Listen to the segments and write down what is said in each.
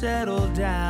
settle down.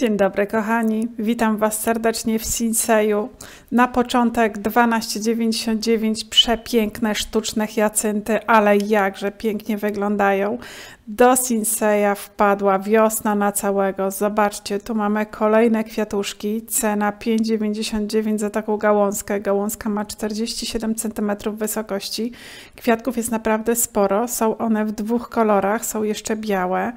Dzień dobry, kochani. Witam Was serdecznie w Sinseju. Na początek 12,99 przepiękne sztuczne hiacynty, ale jakże pięknie wyglądają. Do Sinseja wpadła wiosna na całego. Zobaczcie, tu mamy kolejne kwiatuszki. Cena 5,99 za taką gałązkę. Gałązka ma 47 cm wysokości. Kwiatków jest naprawdę sporo. Są one w dwóch kolorach, są jeszcze białe.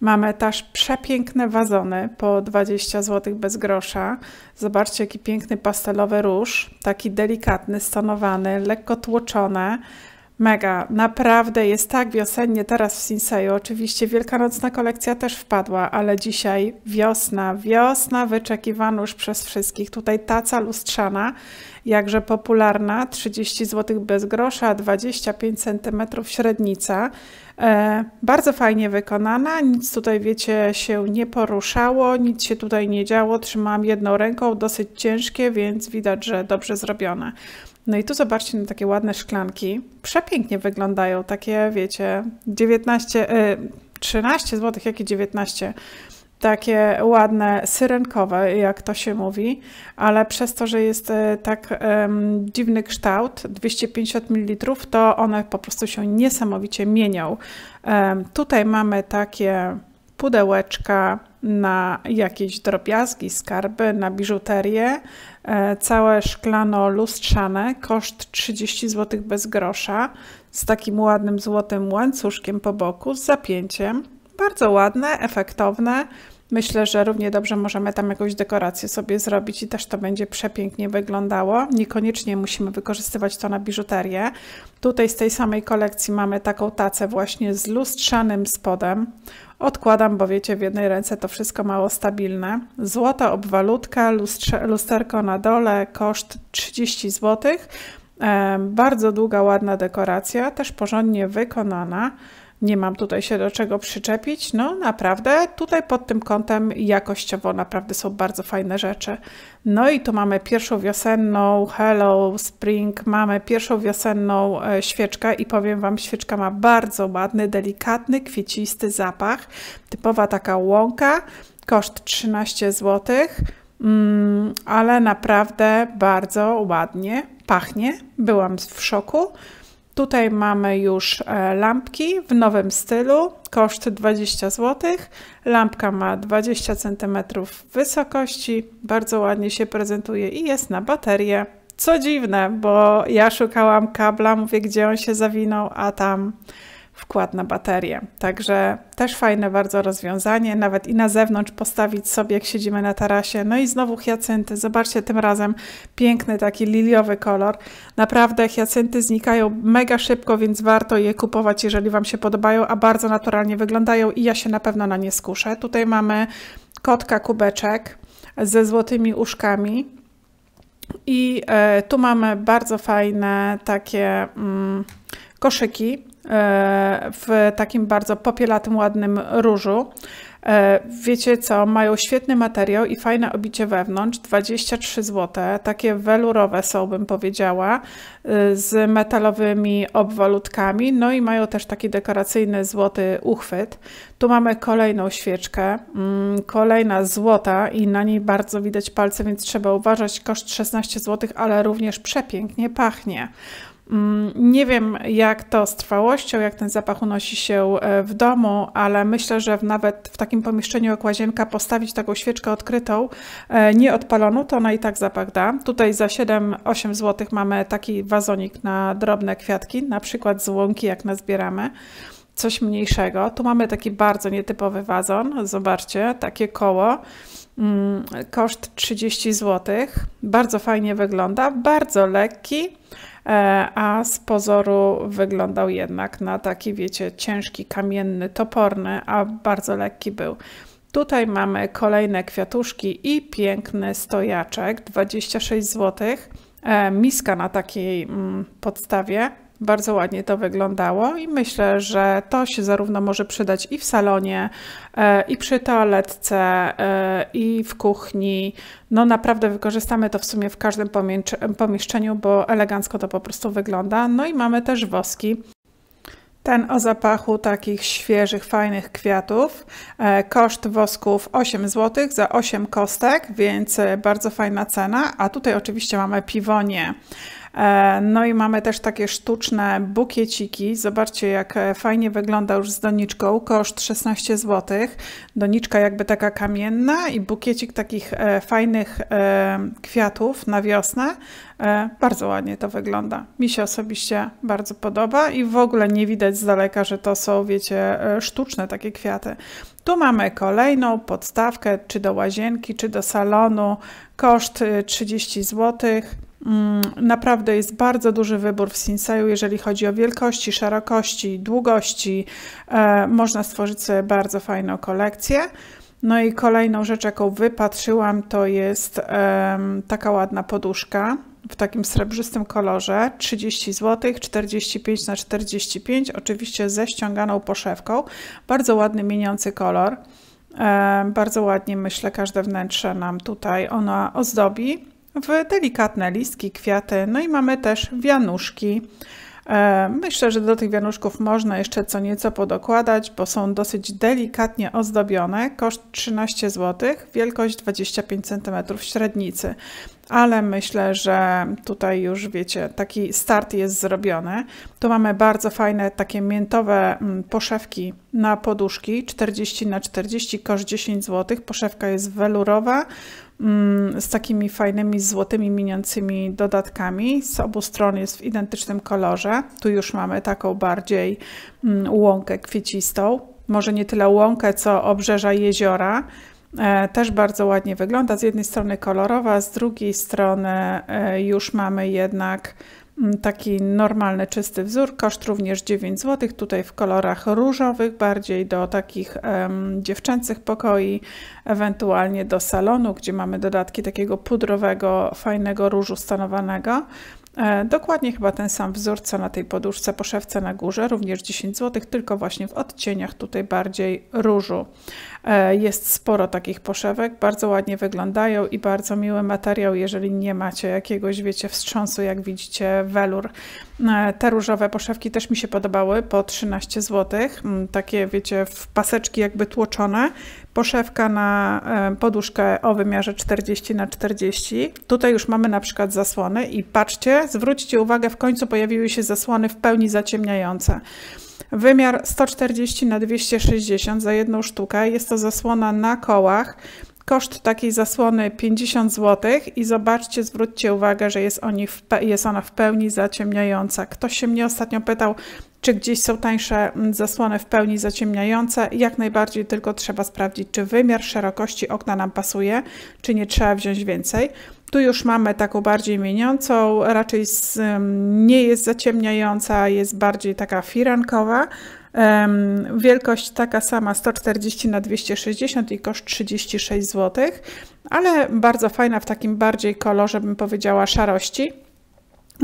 Mamy też przepiękne wazony po 20 zł bez grosza. Zobaczcie, jaki piękny pastelowy róż, taki delikatny, stonowany, lekko tłoczone. Mega, naprawdę jest tak wiosennie teraz w Sinseju. Oczywiście wielkanocna kolekcja też wpadła, ale dzisiaj wiosna, wiosna wyczekiwana już przez wszystkich. Tutaj taca lustrzana jakże popularna, 30 zł bez grosza, 25 cm średnica. E, bardzo fajnie wykonana, nic tutaj wiecie się nie poruszało, nic się tutaj nie działo, trzymałam jedną ręką, dosyć ciężkie, więc widać, że dobrze zrobione. No i tu zobaczcie na no, takie ładne szklanki, przepięknie wyglądają, takie wiecie, 19, 13 zł, jakie 19 takie ładne, syrenkowe, jak to się mówi, ale przez to, że jest e, tak um, dziwny kształt, 250 ml, to one po prostu się niesamowicie mienią. Um, tutaj mamy takie pudełeczka na jakieś drobiazgi, skarby, na biżuterię, e, całe szklano lustrzane, koszt 30 zł bez grosza, z takim ładnym złotym łańcuszkiem po boku, z zapięciem. Bardzo ładne, efektowne. Myślę, że równie dobrze możemy tam jakąś dekorację sobie zrobić i też to będzie przepięknie wyglądało. Niekoniecznie musimy wykorzystywać to na biżuterię. Tutaj z tej samej kolekcji mamy taką tacę właśnie z lustrzanym spodem. Odkładam, bo wiecie, w jednej ręce to wszystko mało stabilne. Złota obwalutka, lusterko na dole, koszt 30 zł. Bardzo długa, ładna dekoracja, też porządnie wykonana nie mam tutaj się do czego przyczepić. No naprawdę, tutaj pod tym kątem jakościowo naprawdę są bardzo fajne rzeczy. No i tu mamy pierwszą wiosenną Hello Spring, mamy pierwszą wiosenną e, świeczkę i powiem Wam, świeczka ma bardzo ładny, delikatny, kwiecisty zapach. Typowa taka łąka, koszt 13 zł, mm, ale naprawdę bardzo ładnie pachnie. Byłam w szoku. Tutaj mamy już e, lampki w nowym stylu, koszt 20 zł. Lampka ma 20 cm wysokości, bardzo ładnie się prezentuje i jest na baterię. Co dziwne, bo ja szukałam kabla, mówię gdzie on się zawinął, a tam wkład na baterię. Także też fajne bardzo rozwiązanie, nawet i na zewnątrz postawić sobie, jak siedzimy na tarasie. No i znowu hiacynty. Zobaczcie, tym razem piękny taki liliowy kolor. Naprawdę hiacynty znikają mega szybko, więc warto je kupować, jeżeli Wam się podobają, a bardzo naturalnie wyglądają i ja się na pewno na nie skuszę. Tutaj mamy kotka kubeczek ze złotymi uszkami. I y, tu mamy bardzo fajne takie mm, koszyki E, w takim bardzo popielatym, ładnym różu. E, wiecie co, mają świetny materiał i fajne obicie wewnątrz, 23 zł, takie welurowe są, bym powiedziała, e, z metalowymi obwalutkami, no i mają też taki dekoracyjny złoty uchwyt. Tu mamy kolejną świeczkę, mm, kolejna złota i na niej bardzo widać palce, więc trzeba uważać, koszt 16 zł, ale również przepięknie pachnie. Mm, nie wiem, jak to z trwałością, jak ten zapach unosi się e, w domu, ale myślę, że nawet w takim pomieszczeniu jak łazienka postawić taką świeczkę odkrytą, e, nieodpaloną, to ona i tak zapach da. Tutaj za 7-8 zł mamy taki wazonik na drobne kwiatki, na przykład z łąki, jak nazbieramy coś mniejszego. Tu mamy taki bardzo nietypowy wazon, zobaczcie, takie koło. Mm, koszt 30 zł. Bardzo fajnie wygląda, bardzo lekki, e, a z pozoru wyglądał jednak na taki, wiecie, ciężki, kamienny, toporny, a bardzo lekki był. Tutaj mamy kolejne kwiatuszki i piękny stojaczek, 26 zł. E, miska na takiej mm, podstawie. Bardzo ładnie to wyglądało i myślę, że to się zarówno może przydać i w salonie, e, i przy toaletce, e, i w kuchni. No naprawdę wykorzystamy to w sumie w każdym pomieszczeniu, bo elegancko to po prostu wygląda. No i mamy też woski. Ten o zapachu takich świeżych, fajnych kwiatów. E, koszt wosków 8 zł za 8 kostek, więc bardzo fajna cena. A tutaj oczywiście mamy piwonie E, no i mamy też takie sztuczne bukieciki. Zobaczcie, jak e, fajnie wygląda już z doniczką. Koszt 16 zł. Doniczka jakby taka kamienna i bukiecik takich e, fajnych kwiatów na wiosnę. Bardzo ładnie to wygląda. Mi się osobiście bardzo podoba i w ogóle nie widać z daleka, że to są, wiecie, sztuczne takie kwiaty. Tu mamy kolejną podstawkę, czy do łazienki, czy do salonu. Koszt 30 złotych. Mm, naprawdę jest bardzo duży wybór w Sinsaju, jeżeli chodzi o wielkości, szerokości, długości. E, można stworzyć sobie bardzo fajną kolekcję. No i kolejną rzecz, jaką wypatrzyłam, to jest taka ładna poduszka w takim srebrzystym kolorze 30 zł, 45 na 45, oczywiście ze ściąganą poszewką. Bardzo ładny, mieniący kolor. E, bardzo ładnie, myślę, każde wnętrze nam tutaj ona ozdobi w delikatne listki, kwiaty, no i mamy też wianuszki. E, myślę, że do tych wianuszków można jeszcze co nieco podokładać, bo są dosyć delikatnie ozdobione. Koszt 13 zł, wielkość 25 cm średnicy. Ale myślę, że tutaj już wiecie, taki start jest zrobiony. Tu mamy bardzo fajne takie miętowe mm, poszewki na poduszki 40 na 40, koszt 10 zł. Poszewka jest welurowa Mm, z takimi fajnymi złotymi miniącymi dodatkami. Z obu stron jest w identycznym kolorze. Tu już mamy taką bardziej mm, łąkę kwiecistą. Może nie tyle łąkę, co obrzeża jeziora. E, też bardzo ładnie wygląda. Z jednej strony kolorowa, z drugiej strony e, już mamy jednak Mm, taki normalny, czysty wzór. Koszt również 9 zł, tutaj w kolorach różowych, bardziej do takich um, dziewczęcych pokoi, ewentualnie do salonu, gdzie mamy dodatki takiego pudrowego, fajnego różu stanowanego. E, dokładnie chyba ten sam wzór, co na tej poduszce po szewce na górze, również 10 zł, tylko właśnie w odcieniach tutaj bardziej różu. E, jest sporo takich poszewek, bardzo ładnie wyglądają i bardzo miły materiał, jeżeli nie macie jakiegoś, wiecie, wstrząsu, jak widzicie, welur E, te różowe poszewki też mi się podobały po 13 zł. Mm, takie, wiecie, w paseczki jakby tłoczone. Poszewka na e, poduszkę o wymiarze 40 na 40. Tutaj już mamy na przykład zasłony i patrzcie, zwróćcie uwagę, w końcu pojawiły się zasłony w pełni zaciemniające. Wymiar 140 na 260 za jedną sztukę. Jest to zasłona na kołach. Koszt takiej zasłony 50 zł i zobaczcie, zwróćcie uwagę, że jest, oni w, jest ona w pełni zaciemniająca. Ktoś się mnie ostatnio pytał, czy gdzieś są tańsze mm, zasłony w pełni zaciemniające. Jak najbardziej tylko trzeba sprawdzić, czy wymiar szerokości okna nam pasuje, czy nie trzeba wziąć więcej. Tu już mamy taką bardziej mieniącą, raczej z, mm, nie jest zaciemniająca, jest bardziej taka firankowa. Wielkość taka sama 140 na 260 i koszt 36 zł, ale bardzo fajna w takim bardziej kolorze, bym powiedziała, szarości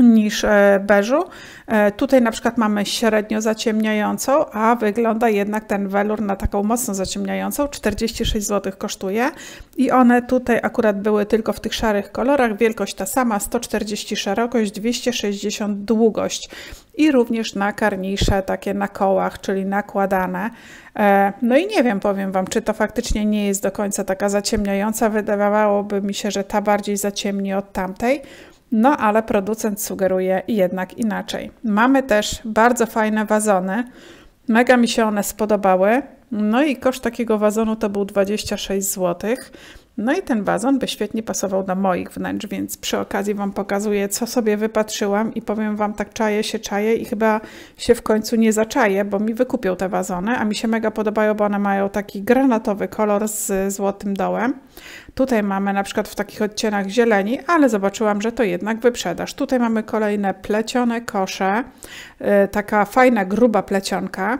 niż e, beżu. E, tutaj na przykład mamy średnio zaciemniającą, a wygląda jednak ten welur na taką mocno zaciemniającą. 46 zł kosztuje i one tutaj akurat były tylko w tych szarych kolorach. Wielkość ta sama, 140 szerokość, 260 długość i również na karnisze takie na kołach, czyli nakładane. E, no i nie wiem, powiem Wam, czy to faktycznie nie jest do końca taka zaciemniająca. Wydawałoby mi się, że ta bardziej zaciemni od tamtej. No ale producent sugeruje jednak inaczej. Mamy też bardzo fajne wazony. Mega mi się one spodobały. No i koszt takiego wazonu to był 26 zł. No i ten wazon by świetnie pasował do moich wnętrz, więc przy okazji Wam pokazuję, co sobie wypatrzyłam i powiem Wam, tak czaję się, czaję i chyba się w końcu nie zaczaję, bo mi wykupią te wazony, a mi się mega podobają, bo one mają taki granatowy kolor z złotym dołem. Tutaj mamy na przykład w takich odcieniach zieleni, ale zobaczyłam, że to jednak wyprzedaż. Tutaj mamy kolejne plecione kosze, y, taka fajna, gruba plecionka,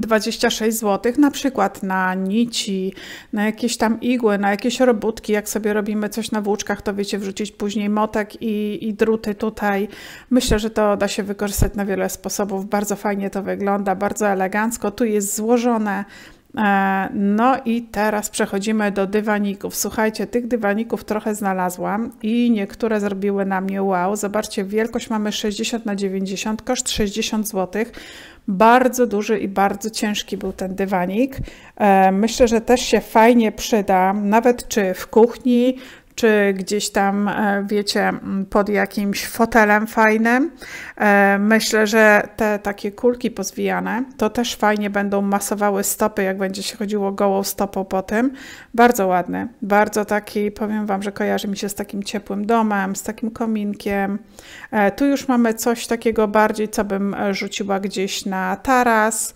26 zł, na przykład na nici, na jakieś tam igły, na jakieś robótki. Jak sobie robimy coś na włóczkach, to wiecie, wrzucić później motek i, i druty tutaj. Myślę, że to da się wykorzystać na wiele sposobów. Bardzo fajnie to wygląda, bardzo elegancko. Tu jest złożone E, no i teraz przechodzimy do dywaników. Słuchajcie, tych dywaników trochę znalazłam i niektóre zrobiły na mnie wow. Zobaczcie, wielkość mamy 60 na 90, koszt 60 zł. Bardzo duży i bardzo ciężki był ten dywanik. E, myślę, że też się fajnie przyda, nawet czy w kuchni, czy gdzieś tam, e, wiecie, mm, pod jakimś fotelem fajnym. E, myślę, że te takie kulki pozwijane to też fajnie będą masowały stopy, jak będzie się chodziło gołą stopą po tym. Bardzo ładny, bardzo taki, powiem Wam, że kojarzy mi się z takim ciepłym domem, z takim kominkiem. E, tu już mamy coś takiego bardziej, co bym rzuciła gdzieś na taras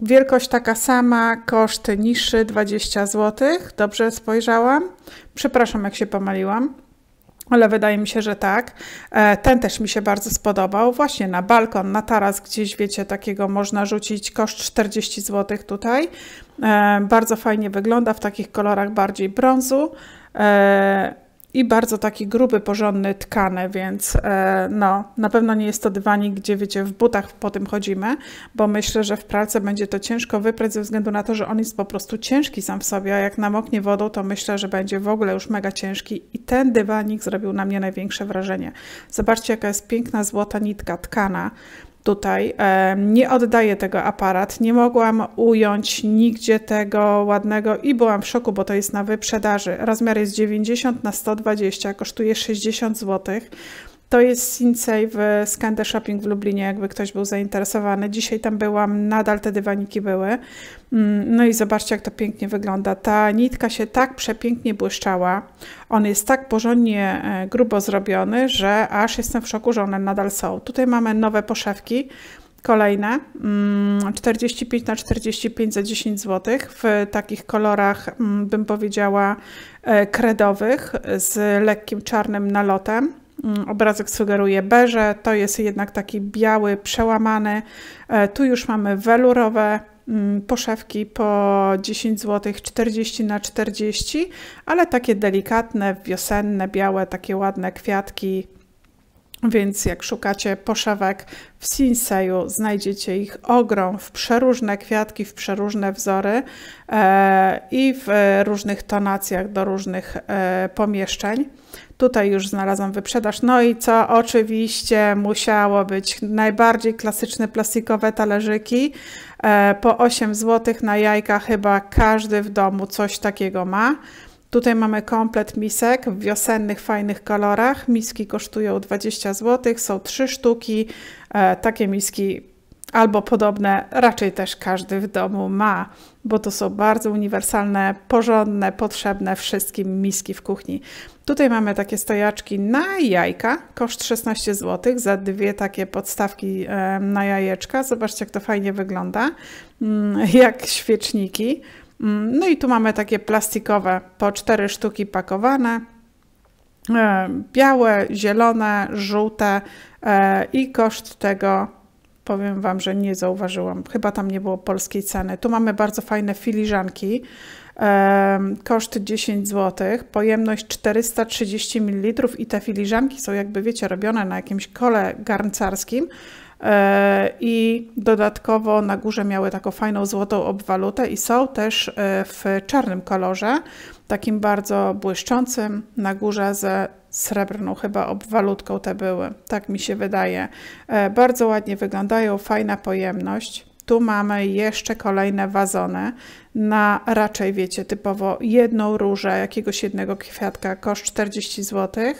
Wielkość taka sama, koszt niższy 20 zł. Dobrze spojrzałam. Przepraszam, jak się pomyliłam ale wydaje mi się, że tak. E, ten też mi się bardzo spodobał. Właśnie na balkon, na taras gdzieś, wiecie, takiego można rzucić. Koszt 40 zł tutaj. E, bardzo fajnie wygląda w takich kolorach bardziej brązu. E, i bardzo taki gruby, porządny, tkany, więc e, no, na pewno nie jest to dywanik, gdzie wiecie, w butach po tym chodzimy, bo myślę, że w pralce będzie to ciężko wyprać ze względu na to, że on jest po prostu ciężki sam w sobie, a jak namoknie wodą, to myślę, że będzie w ogóle już mega ciężki i ten dywanik zrobił na mnie największe wrażenie. Zobaczcie, jaka jest piękna złota nitka tkana, tutaj. Nie oddaję tego aparat, nie mogłam ująć nigdzie tego ładnego i byłam w szoku, bo to jest na wyprzedaży. Rozmiar jest 90 na 120, kosztuje 60 zł. To jest Sinsej w e, Skander Shopping w Lublinie, jakby ktoś był zainteresowany. Dzisiaj tam byłam, nadal te dywaniki były. Mm, no i zobaczcie, jak to pięknie wygląda. Ta nitka się tak przepięknie błyszczała. On jest tak porządnie e, grubo zrobiony, że aż jestem w szoku, że one nadal są. Tutaj mamy nowe poszewki. Kolejne 45 mm, na 45 za 10 zł w takich kolorach, mm, bym powiedziała, e, kredowych z lekkim czarnym nalotem. Mm, obrazek sugeruje beże, to jest jednak taki biały, przełamany. E, tu już mamy welurowe mm, poszewki po 10 zł 40 na 40, ale takie delikatne, wiosenne, białe, takie ładne kwiatki. Więc jak szukacie poszewek w Sinseju, znajdziecie ich ogrom w przeróżne kwiatki, w przeróżne wzory e, i w e, różnych tonacjach do różnych e, pomieszczeń. Tutaj już znalazłam wyprzedaż. No i co? Oczywiście musiało być najbardziej klasyczne plastikowe talerzyki. E, po 8 zł na jajka chyba każdy w domu coś takiego ma. Tutaj mamy komplet misek w wiosennych, fajnych kolorach. Miski kosztują 20 zł, są trzy sztuki. E, takie miski albo podobne raczej też każdy w domu ma, bo to są bardzo uniwersalne, porządne, potrzebne wszystkim miski w kuchni. Tutaj mamy takie stojaczki na jajka, koszt 16 zł za dwie takie podstawki na jajeczka. Zobaczcie, jak to fajnie wygląda, mm, jak świeczniki. Mm, no i tu mamy takie plastikowe, po cztery sztuki pakowane, białe, zielone, żółte e, i koszt tego powiem Wam, że nie zauważyłam. Chyba tam nie było polskiej ceny. Tu mamy bardzo fajne filiżanki koszt 10 zł, pojemność 430 ml i te filiżanki są jakby wiecie robione na jakimś kole garncarskim e, i dodatkowo na górze miały taką fajną złotą obwalutę i są też e, w czarnym kolorze, takim bardzo błyszczącym, na górze ze srebrną chyba obwalutką te były, tak mi się wydaje. E, bardzo ładnie wyglądają, fajna pojemność. Tu mamy jeszcze kolejne wazony na raczej, wiecie, typowo jedną różę jakiegoś jednego kwiatka, koszt 40 zł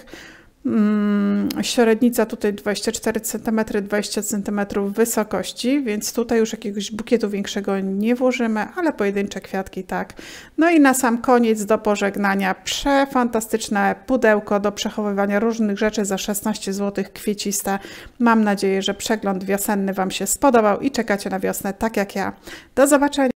Mm, średnica tutaj 24 cm, 20 cm wysokości, więc tutaj już jakiegoś bukietu większego nie włożymy, ale pojedyncze kwiatki tak. No i na sam koniec do pożegnania przefantastyczne pudełko do przechowywania różnych rzeczy za 16 zł kwieciste. Mam nadzieję, że przegląd wiosenny Wam się spodobał i czekacie na wiosnę tak jak ja. Do zobaczenia!